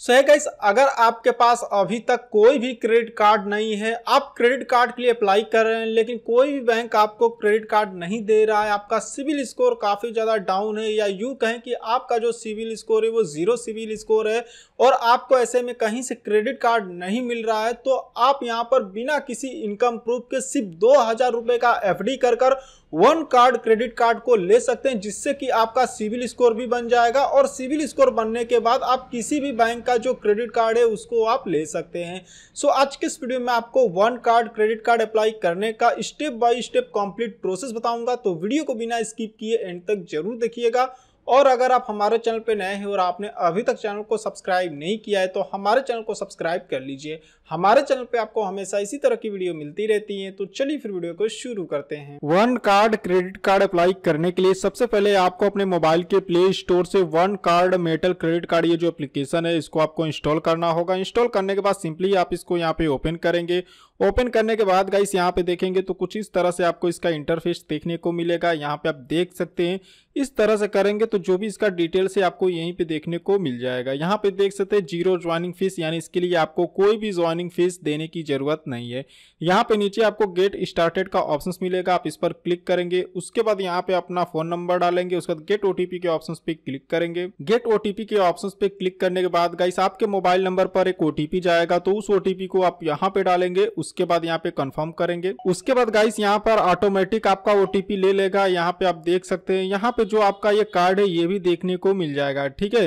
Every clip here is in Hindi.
सो है गाइस अगर आपके पास अभी तक कोई भी क्रेडिट कार्ड नहीं है आप क्रेडिट कार्ड के लिए अप्लाई कर रहे हैं लेकिन कोई भी बैंक आपको क्रेडिट कार्ड नहीं दे रहा है आपका सिविल स्कोर काफ़ी ज़्यादा डाउन है या यूँ कहें कि आपका जो सिविल स्कोर है वो ज़ीरो सिविल स्कोर है और आपको ऐसे में कहीं से क्रेडिट कार्ड नहीं मिल रहा है तो आप यहाँ पर बिना किसी इनकम प्रूफ के सिर्फ दो हज़ार का एफ कर, कर वन कार्ड क्रेडिट कार्ड को ले सकते हैं जिससे कि आपका सिविल स्कोर भी बन जाएगा और सिविल स्कोर बनने के बाद आप किसी भी बैंक का जो क्रेडिट कार्ड है उसको आप ले सकते हैं सो so, आज के इस वीडियो में आपको One Card credit card apply करने का step by step complete process बताऊंगा तो वीडियो को बिना स्किप किए एंड तक जरूर देखिएगा और अगर आप हमारे चैनल पर नए हैं और आपने अभी तक चैनल को सब्सक्राइब नहीं किया है तो हमारे चैनल को सब्सक्राइब कर लीजिए हमारे चैनल पे आपको हमेशा इसी तरह की वीडियो मिलती रहती है तो चलिए फिर वीडियो को शुरू करते हैं One Card credit card apply करने के लिए सबसे पहले आपको अपने मोबाइल के प्ले स्टोर से One Card metal credit card ये जो एप्लीकेशन है इसको आपको इंस्टॉल करना होगा इंस्टॉल करने के बाद सिंपली आप इसको यहाँ पे ओपन करेंगे ओपन करने के बाद गाइस यहाँ पे देखेंगे तो कुछ इस तरह से आपको इसका इंटरफेस देखने को मिलेगा यहाँ पे आप देख सकते हैं इस तरह से करेंगे तो जो भी इसका डिटेल से आपको यहीं पे देखने को मिल जाएगा यहाँ पे देख सकते हैं जीरो ज्वाइनिंग फीस यानी इसके लिए आपको कोई भी ज्वाइनिंग फीस देने की जरूरत नहीं है यहाँ पे नीचे आपको गेट स्टार्टेड का ऑप्शन मिलेगा आप इस पर क्लिक करेंगे उसके बाद यहाँ पे अपना फोन नंबर डालेंगे उसके बाद गेट ओटीपी के ऑप्शन पे क्लिक करेंगे गेट ओटीपी के ऑप्शन पे क्लिक करने के बाद गाइस आपके मोबाइल नंबर पर एक ओटीपी जाएगा तो उस ओटीपी को आप यहाँ पे डालेंगे उसके बाद यहाँ पे कंफर्म करेंगे उसके बाद गाइस यहाँ पर ऑटोमेटिक आपका ओटीपी ले लेगा यहाँ पे आप देख सकते हैं यहाँ पे जो आपका ये कार्ड है ये भी देखने को मिल जाएगा ठीक है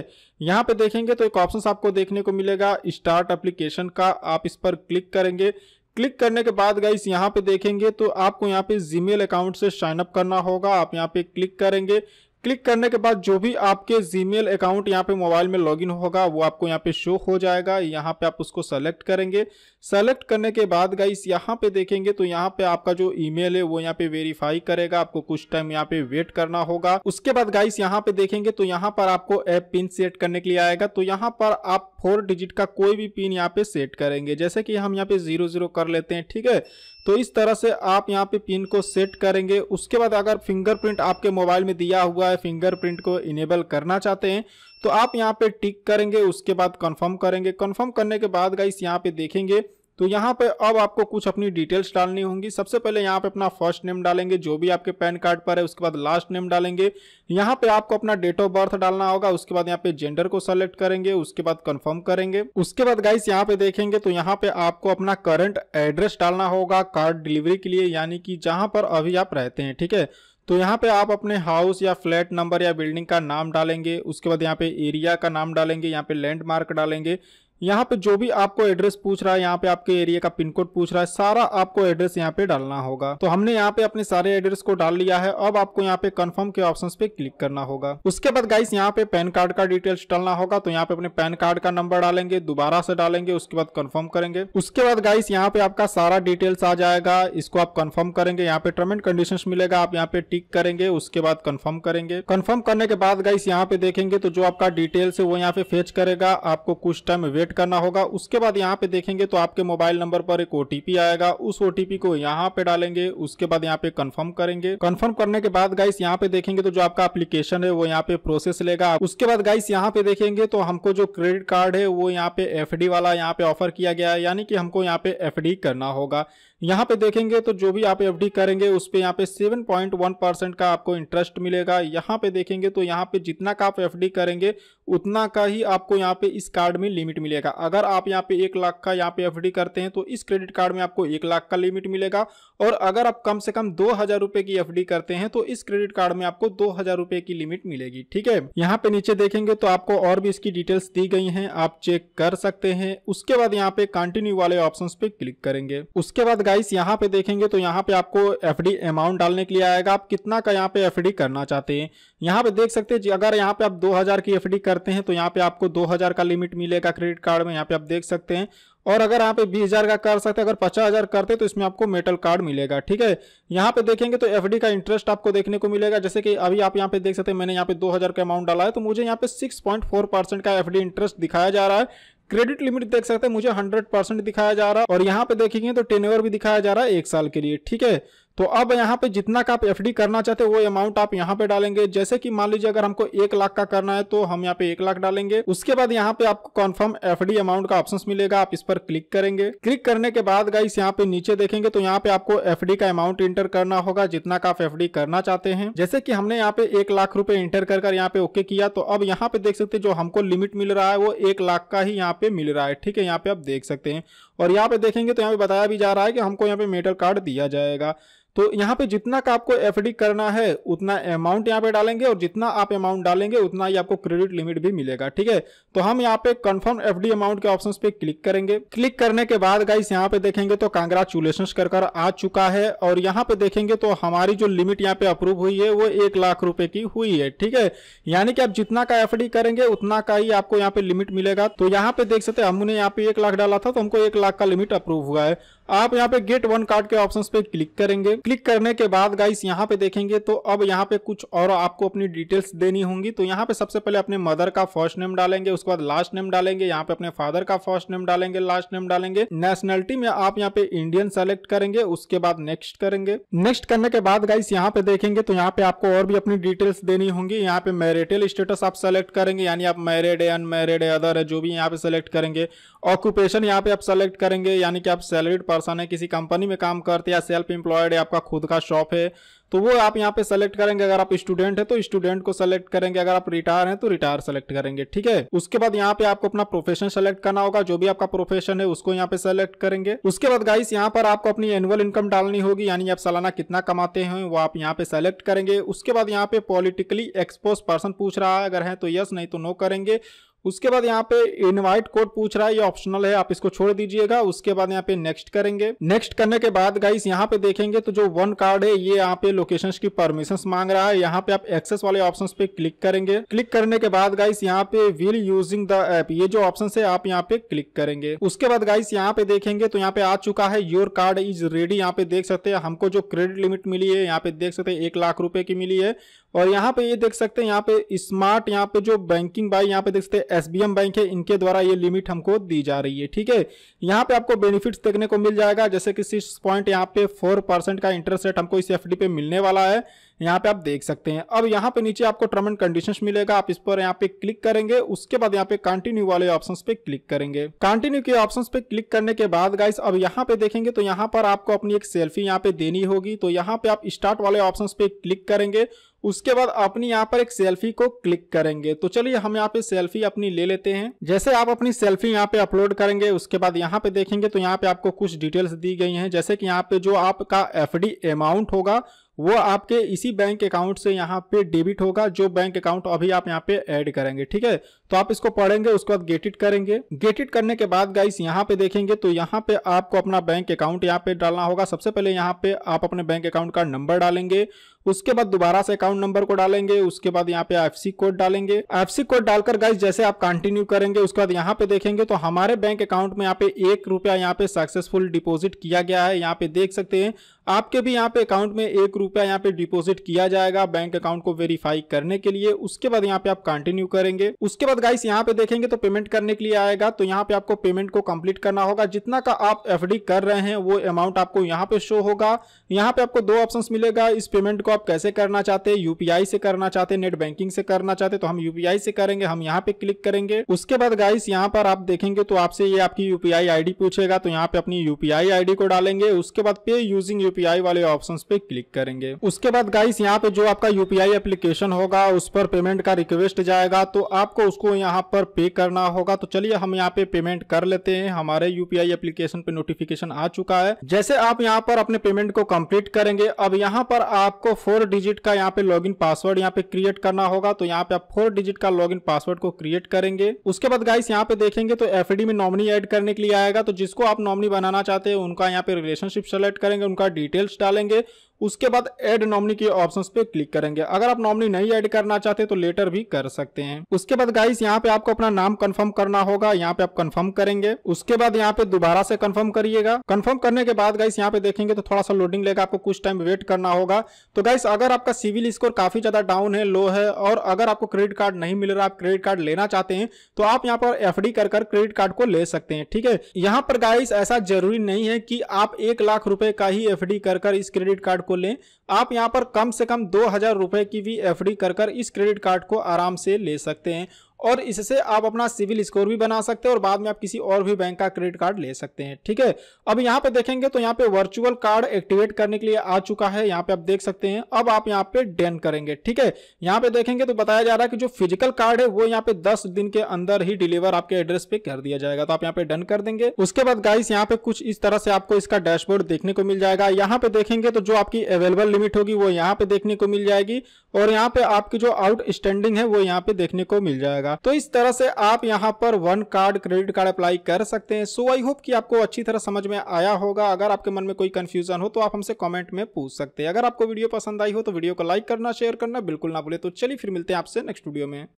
यहाँ पे देखेंगे तो एक ऑप्शन आपको देखने को मिलेगा स्टार्ट अप्लीकेशन का आप इस पर क्लिक करेंगे क्लिक करने के बाद गाइस यहाँ पे देखेंगे तो आपको यहाँ पे जीमेल अकाउंट से साइनअप करना होगा आप यहाँ पे क्लिक करेंगे क्लिक करने के बाद जो भी आपके जीमेल अकाउंट यहाँ पे मोबाइल में लॉगिन होगा वो आपको यहाँ पे शो हो जाएगा यहाँ पे आप उसको सेलेक्ट करेंगे सेलेक्ट करने के बाद गाइस यहाँ पे देखेंगे तो यहाँ पे आपका जो ईमेल है वो यहाँ पे वेरीफाई करेगा आपको कुछ टाइम यहाँ पे वेट करना होगा उसके बाद गाइस यहाँ पे देखेंगे तो यहाँ पर आपको एप पिन सेट करने के लिए आएगा तो यहाँ पर आप फोर डिजिट का कोई भी पिन यहाँ पे सेट करेंगे जैसे कि हम यहाँ पे जीरो जीरो कर लेते हैं ठीक है तो इस तरह से आप यहाँ पे पिन को सेट करेंगे उसके बाद अगर फिंगरप्रिंट आपके मोबाइल में दिया हुआ है फिंगरप्रिंट को इनेबल करना चाहते हैं तो आप यहाँ पे टिक करेंगे उसके बाद कंफर्म करेंगे कंफर्म करने के बाद गाइस यहाँ पे देखेंगे तो यहाँ पे अब आपको कुछ अपनी डिटेल्स डालनी होंगी सबसे पहले यहाँ पे अपना फर्स्ट नेम डालेंगे जो भी आपके पैन कार्ड पर है उसके बाद लास्ट नेम डालेंगे यहाँ पे आपको अपना डेट ऑफ बर्थ डालना होगा उसके बाद यहाँ पे जेंडर को सेलेक्ट करेंगे उसके बाद कंफर्म करेंगे उसके बाद गाइस यहाँ पे देखेंगे तो यहाँ पे आपको अपना करंट एड्रेस डालना होगा कार्ड डिलीवरी के लिए यानी कि जहाँ पर अभी आप रहते हैं ठीक है तो यहाँ पे आप अपने हाउस या फ्लैट नंबर या बिल्डिंग का नाम डालेंगे उसके बाद यहाँ पे एरिया का नाम डालेंगे यहाँ पे लैंडमार्क डालेंगे यहाँ पे जो भी आपको एड्रेस पूछ रहा है यहाँ पे आपके एरिया का पिन कोड पूछ रहा है सारा आपको एड्रेस यहाँ पे डालना होगा तो हमने यहाँ पे अपने सारे एड्रेस को डाल लिया है अब आपको यहाँ पे कंफर्म के ऑप्शंस पे क्लिक करना होगा उसके बाद गाइस यहाँ पे पैन कार्ड का डिटेल्स डालना होगा तो यहाँ पे अपने पैन कार्ड का नंबर डालेंगे दोबारा से डालेंगे उसके बाद कन्फर्म करेंगे उसके बाद गाइस यहाँ पे आपका सारा डिटेल्स आ जाएगा इसको आप कन्फर्म करेंगे यहाँ पे टर्म एंड कंडीशन मिलेगा आप यहाँ पे टिक करेंगे उसके बाद कन्फर्म करेंगे कन्फर्म करने के बाद गाइस यहाँ पे देखेंगे तो जो आपका डिटेल्स है वो यहाँ पे फेच करेगा आपको कुछ टाइम वेट सेट करना होगा उसके बाद यहाँ पे देखेंगे तो आपके मोबाइल नंबर पर एक ओटीपी आएगा उस ओटीपी को यहाँ पे डालेंगे उसके बाद यहाँ पे कंफर्म करेंगे कंफर्म करने के बाद गाइस यहाँ पे देखेंगे तो जो आपका एप्लीकेशन है वो यहाँ पे प्रोसेस लेगा उसके बाद गाइस यहाँ पे देखेंगे तो हमको जो क्रेडिट कार्ड है वो यहाँ पे एफ वाला यहाँ पे ऑफर किया गया है यानी कि हमको यहाँ पे एफ करना होगा यहाँ पे देखेंगे तो जो भी आप एफ करेंगे उस पर यहाँ पे सेवन पॉइंट वन परसेंट का आपको इंटरेस्ट मिलेगा यहाँ पे देखेंगे तो यहाँ पे जितना का आप एफ करेंगे उतना का ही आपको यहाँ पे इस कार्ड में लिमिट मिलेगा अगर आप यहाँ पे एक लाख का यहाँ पे एफ करते हैं तो इस क्रेडिट कार्ड में आपको एक लाख का लिमिट मिलेगा और अगर आप कम से कम दो हजार की एफ करते हैं तो इस क्रेडिट कार्ड में आपको दो हजार की लिमिट मिलेगी ठीक है यहाँ पे नीचे देखेंगे तो आपको और भी इसकी डिटेल्स दी गई है आप चेक कर सकते हैं उसके बाद यहाँ पे कंटिन्यू वाले ऑप्शन पे क्लिक करेंगे उसके बाद गाइस यहाँ पे देखेंगे तो यहाँ पे आपको एफ अमाउंट डालने के लिए आएगा आप कितना का यहाँ पे एफ करना चाहते हैं यहाँ पे देख सकते हैं जी अगर यहाँ पे आप 2000 की एफ करते हैं तो यहाँ पे आपको 2000 का लिमिट मिलेगा क्रेडिट कार्ड में यहाँ पे आप देख सकते हैं और अगर यहाँ पे बीस हज़ार का कर सकते हैं अगर पचास हज़ार करते तो इसमें आपको मेटल कार्ड मिलेगा ठीक है यहाँ पे देखेंगे तो एफडी का इंटरेस्ट आपको देखने को मिलेगा जैसे कि अभी आप यहाँ पे देख सकते हैं मैंने यहाँ पे दो हज़ार का अमाउंट डाला है तो मुझे यहाँ पे सिक्स पॉइंट फोर परसेंट का एफडी इंटरेस्ट दिखाया जा रहा है क्रेडिट लिमिट देख सकते हैं मुझे हंड्रेड परसेंट दिखाया जा रहा है और यहाँ पे देखेंगे तो टेन भी दिखाया जा रहा है एक साल के लिए ठीक है तो अब यहाँ पे जितना का आप एफ करना चाहते हो वो अमाउंट आप यहाँ पे डालेंगे जैसे कि मान लीजिए अगर हमको एक लाख का करना है तो हम यहाँ पे एक लाख डालेंगे उसके बाद यहाँ पे आपको कॉन्फर्म एफ अमाउंट का ऑप्शन मिलेगा आप इस पर क्लिक करेंगे क्लिक करने के बाद गाइस यहाँ पे नीचे देखेंगे तो यहाँ पे आपको एफ का अमाउंट इंटर करना होगा जितना का आप एफ करना चाहते हैं जैसे की हमने यहाँ पे एक लाख रुपए इंटर कर, यहाँ पे ओके किया तो अब यहाँ पे देख सकते जो हमको लिमिट मिल रहा है वो एक लाख का ही यहाँ पे मिल रहा है ठीक है यहाँ पे आप देख सकते हैं और यहाँ पे देखेंगे तो यहाँ पे बताया भी जा रहा है कि हमको यहाँ पे मेटल कार्ड दिया जाएगा तो यहाँ पे जितना का आपको एफ करना है उतना अमाउंट यहाँ पे डालेंगे और जितना आप अमाउंट डालेंगे उतना ही आपको क्रेडिट लिमिट भी मिलेगा ठीक है तो हम यहाँ पे कंफर्म एफ अमाउंट के ऑप्शन पे क्लिक करेंगे क्लिक करने के बाद गाइस यहाँ पे देखेंगे तो कांग्रेचुलेशन कर कर आ चुका है और यहाँ पे देखेंगे तो हमारी जो लिमिट यहाँ पे अप्रूव हुई है वो एक लाख रुपए की हुई है ठीक है यानी कि आप जितना का एफ करेंगे उतना का ही आपको यहाँ पे लिमिट मिलेगा तो यहाँ पे देख सकते हमने यहाँ पे एक लाख डाला था तो हमको एक लाख का लिमिट अप्रूव हुआ है आप यहाँ पे गेट वन कार्ड के ऑप्शन पे क्लिक करेंगे क्लिक करने के बाद गाइस यहाँ पे देखेंगे तो अब यहाँ पे कुछ और आपको अपनी डिटेल्स देनी होंगी तो यहाँ पे सबसे पहले अपने मदर का फर्स्ट नेम डालेंगे उसके बाद लास्ट नेम डालेंगे यहाँ पे अपने फादर का फर्स्ट नेम डालेंगे लास्ट नेम डालेंगे नेशनलिटी में आप यहाँ पे इंडियन सेलेक्ट करेंगे उसके बाद नेक्स्ट करेंगे नेक्स्ट करने के बाद गाइस यहाँ पे देखेंगे तो यहाँ पे आपको और भी अपनी डिटेल्स देनी होंगी यहाँ पे मेरिटल स्टेटस आप सेलेक्ट करेंगे यानी आप मैरिड है अनमेरिड है अदर है जो भी यहाँ पे सेलेक्ट करेंगे ऑक्यूपेशन यहाँ पे आप सेलेक्ट करेंगे यानी कि आप सैलरीड पर्सन है किसी कंपनी में काम करते या सेल्फ एम्प्लॉयड है आपका खुद का शॉप है तो वो आप यहाँ पे सेलेक्ट करेंगे अगर आप स्टूडेंट है तो स्टूडेंट को सेलेक्ट करेंगे अगर आप रिटायर हैं तो रिटायर सेलेक्ट करेंगे ठीक है उसके बाद यहाँ पे आपको अपना प्रोफेशन सेलेक्ट करना होगा जो भी आपका प्रोफेशन है उसको यहाँ पे सेलेक्ट करेंगे उसके बाद गाइस यहाँ पर आपको अपनी एनुअल इनकम डालनी होगी यानी आप सालाना कितना कमाते हैं वो आप यहाँ पे सेलेक्ट करेंगे उसके बाद यहाँ पे पॉलिटिकली एक्सपोज पर्सन पूछ रहा है अगर है तो यस नहीं तो नो करेंगे उसके बाद यहाँ पे इनवाइट कोड पूछ रहा है ये ऑप्शनल है आप इसको छोड़ दीजिएगा उसके बाद यहाँ पे नेक्स्ट करेंगे नेक्स्ट करने के बाद गाइस यहाँ पे देखेंगे तो जो वन कार्ड है ये यहाँ पे लोकेशन की परमिशन मांग रहा है यहाँ पे आप एक्सेस वाले ऑप्शन पे क्लिक करेंगे क्लिक करने के बाद गाइस यहाँ पे विल यूजिंग द एप ये जो ऑप्शन है आप यहाँ पे क्लिक करेंगे उसके बाद गाइस यहाँ पे देखेंगे तो यहाँ पे आ चुका है योर कार्ड इज रेडी यहाँ पे देख सकते हैं हमको जो क्रेडिट लिमिट मिली है यहाँ पे देख सकते हैं एक लाख रुपए की मिली है और यहाँ पे ये देख सकते हैं यहाँ पे स्मार्ट यहाँ पे जो बैंकिंग बाई यहाँ पे देख सकते हैं एस बैंक है इनके द्वारा ये लिमिट हमको दी जा रही है ठीक है यहाँ पे आपको बेनिफिट्स देखने को मिल जाएगा जैसे कि सिक्स पॉइंट यहाँ पे फोर परसेंट का इंटरेस्ट रेट हमको इस एफ पे मिलने वाला है यहाँ पे आप देख सकते हैं अब यहाँ पे नीचे आपको टर्म एंड कंडीशन मिलेगा आप इस पर यहाँ पे क्लिक करेंगे उसके बाद यहाँ पे कंटिन्यू वाले ऑप्शन पे क्लिक करेंगे कंटिन्यू के ऑप्शन पे क्लिक करने के बाद गाइस अब यहाँ पे देखेंगे तो यहाँ पर आपको अपनी एक सेल्फी यहाँ पे देनी होगी तो यहाँ पे आप स्टार्ट वाले ऑप्शन पे क्लिक करेंगे उसके बाद अपनी यहाँ पर एक सेल्फी को क्लिक करेंगे तो चलिए हम यहाँ पे सेल्फी अपनी ले लेते हैं जैसे आप अपनी सेल्फी यहाँ पे अपलोड करेंगे उसके बाद यहाँ पे देखेंगे तो यहाँ पे आपको कुछ डिटेल्स दी गई हैं जैसे कि यहाँ पे जो आपका एफ अमाउंट होगा वो आपके इसी बैंक अकाउंट से यहाँ पे डेबिट होगा जो बैंक अकाउंट अभी आप यहाँ पे ऐड करेंगे ठीक है तो आप इसको पढ़ेंगे उसके बाद गेटिट करेंगे गेटिट करने के बाद गाइस यहाँ पे देखेंगे तो यहाँ पे आपको अपना बैंक अकाउंट यहाँ पे डालना होगा सबसे पहले यहाँ पे आप अपने बैंक अकाउंट का नंबर डालेंगे उसके बाद दोबारा से अकाउंट नंबर को डालेंगे उसके बाद यहाँ पे एफ कोड डालेंगे एफ कोड डालकर गाइज जैसे आप कंटिन्यू करेंगे उसके बाद यहाँ पे देखेंगे तो हमारे बैंक अकाउंट में यहाँ पे एक रुपया यहाँ पे सक्सेसफुल डिपोजिट किया गया है यहाँ पे देख सकते हैं आपके भी यहाँ पे अकाउंट में एक रुपया यहाँ पे डिपोजिट किया जाएगा बैंक अकाउंट को वेरीफाई करने के लिए उसके बाद यहाँ पे आप कंटिन्यू करेंगे उसके बाद गाइस यहाँ पे देखेंगे तो पेमेंट करने के लिए आएगा तो यहाँ पे आपको पेमेंट को कंप्लीट करना होगा जितना का आप एफडी कर रहे हैं वो अमाउंट आपको यहाँ पे शो होगा यहाँ पे आपको दो ऑप्शन मिलेगा इस पेमेंट को आप कैसे करना चाहते हैं यूपीआई से करना चाहते हैं नेट बैंकिंग से करना चाहते तो हम यूपीआई से करेंगे हम यहाँ पे क्लिक करेंगे उसके बाद गाइस यहाँ पर आप देखेंगे तो आपसे ये आपकी यूपीआई आईडी पूछेगा तो यहाँ पे अपनी यूपीआई आईडी को डालेंगे उसके बाद पे यूजिंग यूपीआई वाले ऑप्शन पे क्लिक करेंगे उसके बाद गाइस यहाँ पे जो आपका यूपीआई एप्लीकेशन होगा उस पर पेमेंट का रिक्वेस्ट जाएगा तो आपको उसको यहाँ पर पे करना होगा तो चलिए हम यहाँ पे पेमेंट कर लेते हैं हमारे यूपीआई एप्लीकेशन पे नोटिफिकेशन आ चुका है जैसे आप यहाँ पर अपने पेमेंट को कंप्लीट करेंगे अब यहाँ पर आपको फोर डिजिट का यहाँ पे लॉगिन पासवर्ड यहाँ पे क्रिएट करना होगा तो यहाँ पे आप फोर डिजिट का लॉगिन पासवर्ड को क्रिएट करेंगे उसके बाद गाइस यहाँ पे देखेंगे तो एफ में नॉमनी एड करने के लिए आएगा तो जिसको आप नॉमनी बनाना चाहते हैं उनका यहाँ पे रिलेशनशिप सेलेक्ट करेंगे उनका डिटेल्स डालेंगे उसके बाद एड नॉमनी के ऑप्शन पे क्लिक करेंगे अगर आप नॉमनी नहीं ऐड करना चाहते तो लेटर भी कर सकते हैं उसके बाद गाइस यहाँ पे आपको अपना नाम कंफर्म करना होगा यहाँ पे आप कंफर्म करेंगे उसके बाद यहाँ पे दोबारा से कंफर्म करिएगा कंफर्म करने के बाद गाइस यहाँ पे देखेंगे तो थोड़ा सा लोडिंग लेगा आपको कुछ टाइम वेट करना होगा तो गाइस अगर आपका सिविल स्कोर काफी ज्यादा डाउन है लो है और अगर आपको क्रेडिट कार्ड नहीं मिल रहा आप क्रेडिट कार्ड लेना चाहते हैं तो आप यहाँ पर एफ कर कर क्रेडिट कार्ड को ले सकते हैं ठीक है यहाँ पर गाइस ऐसा जरूरी नहीं है कि आप एक लाख रुपए का ही एफ कर कर इस क्रेडिट कार्ड को लें आप यहाँ पर कम से कम दो हज़ार रुपये की भी एफ कर कर इस क्रेडिट कार्ड को आराम से ले सकते हैं और इससे आप अपना सिविल स्कोर भी बना सकते हैं और बाद में आप किसी और भी बैंक का क्रेडिट कार्ड ले सकते हैं ठीक है अब यहाँ पे देखेंगे तो यहाँ पे वर्चुअल कार्ड एक्टिवेट करने के लिए आ चुका है यहाँ पे आप देख सकते हैं अब आप यहाँ पे डेन करेंगे ठीक है यहाँ पे देखेंगे तो बताया जा रहा है कि जो फिजिकल कार्ड है वो यहाँ पे दस दिन के अंदर ही डिलीवर आपके एड्रेस पे कर दिया जाएगा तो आप यहाँ पे डन कर देंगे उसके बाद गाइस यहाँ पे कुछ इस तरह से आपको इसका डैशबोर्ड देखने को मिल जाएगा यहाँ पे देखेंगे तो जो आपकी अवेलेबल लिमिट होगी वो यहाँ पे देखने को मिल जाएगी और यहाँ पे आपकी जो आउट स्टैंडिंग है वो यहाँ पे देखने को मिल जाएगा तो इस तरह से आप यहाँ पर One Card credit card apply कर सकते हैं सो आई होप कि आपको अच्छी तरह समझ में आया होगा अगर आपके मन में कोई कंफ्यूजन हो तो आप हमसे कॉमेंट में पूछ सकते हैं अगर आपको वीडियो पसंद आई हो तो वीडियो को लाइक करना शेयर करना बिल्कुल ना भूले तो चलिए फिर मिलते हैं आपसे नेक्स्ट वीडियो में